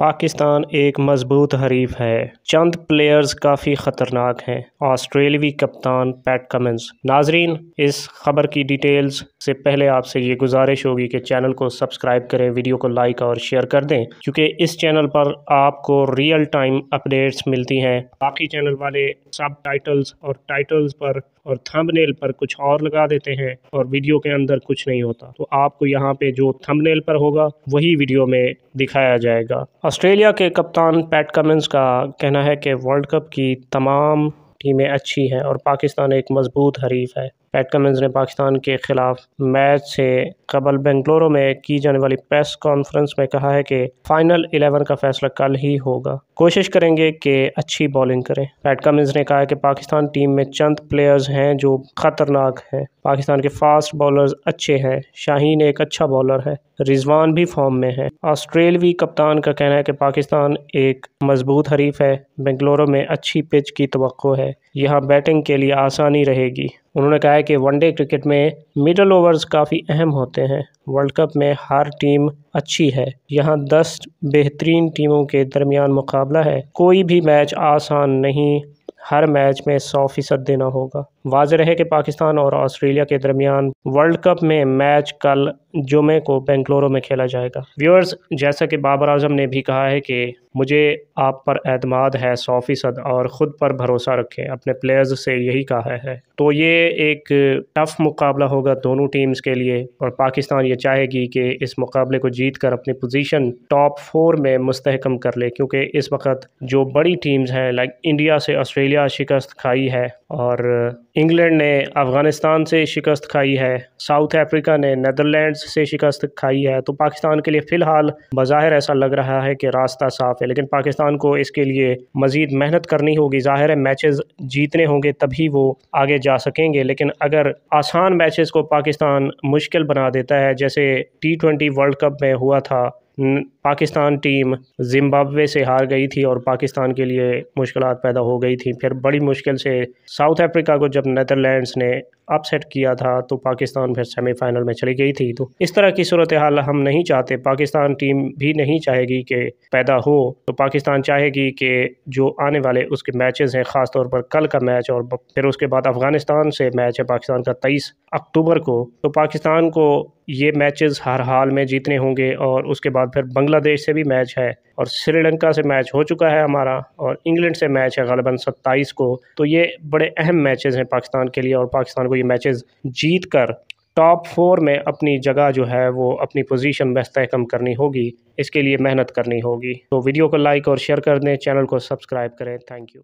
पाकिस्तान एक मजबूत हरीफ है चंद प्लेयर्स काफ़ी ख़तरनाक हैं ऑस्ट्रेलवी कप्तान पैट कमिंस नाजरीन इस खबर की डिटेल्स से पहले आपसे ये गुजारिश होगी कि चैनल को सब्सक्राइब करें वीडियो को लाइक और शेयर कर दें क्योंकि इस चैनल पर आपको रियल टाइम अपडेट्स मिलती हैं बाकी चैनल वाले सब टाइटल्स और टाइटल्स पर और थंबनेल पर कुछ और लगा देते हैं और वीडियो के अंदर कुछ नहीं होता तो आपको यहाँ पे जो थंबनेल पर होगा वही वीडियो में दिखाया जाएगा ऑस्ट्रेलिया के कप्तान पैट कमिंस का कहना है कि वर्ल्ड कप की तमाम टीमें अच्छी हैं और पाकिस्तान एक मजबूत हरीफ है पैट कमिंस ने पाकिस्तान के खिलाफ मैच से कबल बेंगलुरु में की जाने वाली प्रेस कॉन्फ्रेंस में कहा है कि फाइनल इलेवन का फैसला कल ही होगा कोशिश करेंगे कि अच्छी बॉलिंग करें पैट कमिंस ने कहा कि पाकिस्तान टीम में चंद प्लेयर्स हैं जो खतरनाक हैं पाकिस्तान के फास्ट बॉलर्स अच्छे हैं शाहीन एक अच्छा बॉलर है रिजवान भी फॉर्म में है ऑस्ट्रेलवी कप्तान का कहना है कि पाकिस्तान एक मजबूत हरीफ है बेंगलुरु में अच्छी पिच की तो है यहाँ बैटिंग के लिए आसानी रहेगी उन्होंने कहा है कि वनडे क्रिकेट में मिडल ओवर्स काफ़ी अहम होते हैं वर्ल्ड कप में हर टीम अच्छी है यहाँ दस बेहतरीन टीमों के दरमियान मुकाबला है कोई भी मैच आसान नहीं हर मैच में सौ फ़ीसद देना होगा वाज रहे कि पाकिस्तान और ऑस्ट्रेलिया के दरमियान वर्ल्ड कप में मैच कल जुमे को बेंगलोरो में खेला जाएगा व्यूअर्स जैसा कि बाबर आजम ने भी कहा है कि मुझे आप पर एतमाद है सौ फ़ीसद और ख़ुद पर भरोसा रखें अपने प्लेयर्स से यही कहा है तो ये एक टफ मुकाबला होगा दोनों टीम्स के लिए और पाकिस्तान ये चाहेगी कि इस मुकाबले को जीत कर अपनी पोजीशन टॉप फोर में मुस्तहकम कर ले क्योंकि इस वक्त जो बड़ी टीम्स हैं लाइक इंडिया से ऑस्ट्रेलिया शिकस्त खाई है और इंग्लैंड ने अफ़गानिस्तान से शिकस्त खाई है साउथ अफ्रीका ने नदरलैंड से शिकस्त खाई है तो पाकिस्तान के लिए फ़िलहाल बाहिर ऐसा लग रहा है कि रास्ता साफ है लेकिन पाकिस्तान को इसके लिए मज़ीद मेहनत करनी होगी ज़ाहिर है मैचेस जीतने होंगे तभी वो आगे जा सकेंगे लेकिन अगर आसान मैचेस को पाकिस्तान मुश्किल बना देता है जैसे टी ट्वेंटी वर्ल्ड कप में हुआ था पाकिस्तान टीम जिम्बाब्वे से हार गई थी और पाकिस्तान के लिए मुश्किल पैदा हो गई थी फिर बड़ी मुश्किल से साउथ अफ्रीका को जब नदरलैंड्स ने अपसेट किया था तो पाकिस्तान फिर सेमीफाइनल में चली गई थी तो इस तरह की सूरत हाल हम नहीं चाहते पाकिस्तान टीम भी नहीं चाहेगी कि पैदा हो तो पाकिस्तान चाहेगी कि जो आने वाले उसके मैचेस हैं ख़ास तौर पर कल का मैच और फिर उसके बाद अफ़गानिस्तान से मैच है पाकिस्तान का तेईस अक्टूबर को तो पाकिस्तान को ये मैचेस हर हाल में जीतने होंगे और उसके बाद फिर बंगला बांग्लादेश से भी मैच है और श्रीलंका से मैच हो चुका है हमारा और इंग्लैंड से मैच है गलबन सत्ताईस को तो ये बड़े अहम मैचेस हैं पाकिस्तान के लिए और पाकिस्तान को ये मैचेस जीत कर टॉप फोर में अपनी जगह जो है वो अपनी पोजीशन बस्तकम करनी होगी इसके लिए मेहनत करनी होगी तो वीडियो को लाइक और शेयर कर दें चैनल को सब्सक्राइब करें थैंक यू